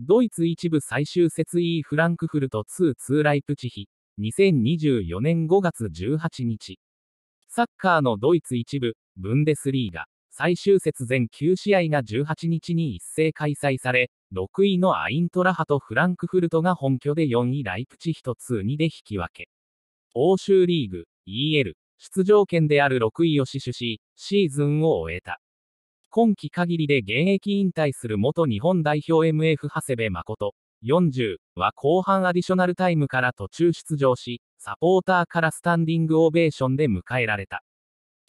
ドイツ一部最終節 E フランクフルト2 2ライプチヒ、2024年5月18日。サッカーのドイツ一部、ブンデスリーガ、最終節全9試合が18日に一斉開催され、6位のアイントラハとフランクフルトが本拠で4位ライプチヒと2 2で引き分け。欧州リーグ、EL、出場権である6位を死守し、シーズンを終えた。今季限りで現役引退する元日本代表 MF 長谷部誠40は後半アディショナルタイムから途中出場し、サポーターからスタンディングオベーションで迎えられた。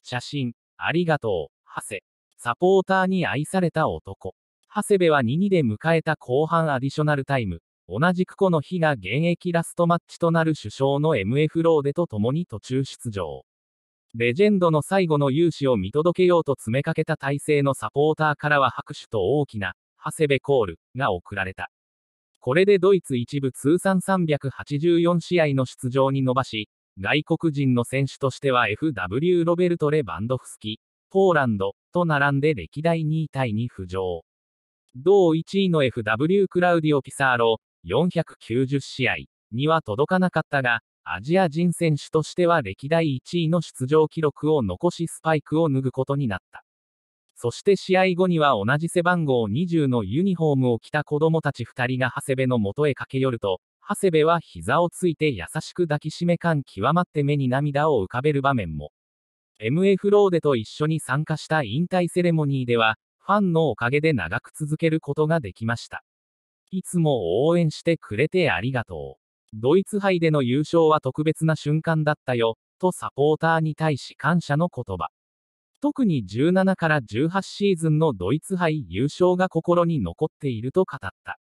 写真、ありがとう、長谷。サポーターに愛された男。長谷部は2-2で迎えた後半アディショナルタイム。同じくこの日が現役ラストマッチとなる主将の MF ローデと共に途中出場。レジェンドの最後の勇姿を見届けようと詰めかけた体制のサポーターからは拍手と大きな、長谷部コールが送られた。これでドイツ一部通算384試合の出場に伸ばし、外国人の選手としては FW ロベルト・レ・バンドフスキ、ポーランドと並んで歴代2位タイに浮上。同1位の FW クラウディオ・ピサーロ、490試合には届かなかったが、アジア人選手としては歴代1位の出場記録を残しスパイクを脱ぐことになった。そして試合後には同じ背番号20のユニフォームを着た子供たち2人が長谷部の元へ駆け寄ると、長谷部は膝をついて優しく抱きしめ感極まって目に涙を浮かべる場面も。MF ローデと一緒に参加した引退セレモニーでは、ファンのおかげで長く続けることができました。いつも応援してくれてありがとう。ドイツ杯での優勝は特別な瞬間だったよ、とサポーターに対し感謝の言葉。特に17から18シーズンのドイツ杯優勝が心に残っていると語った。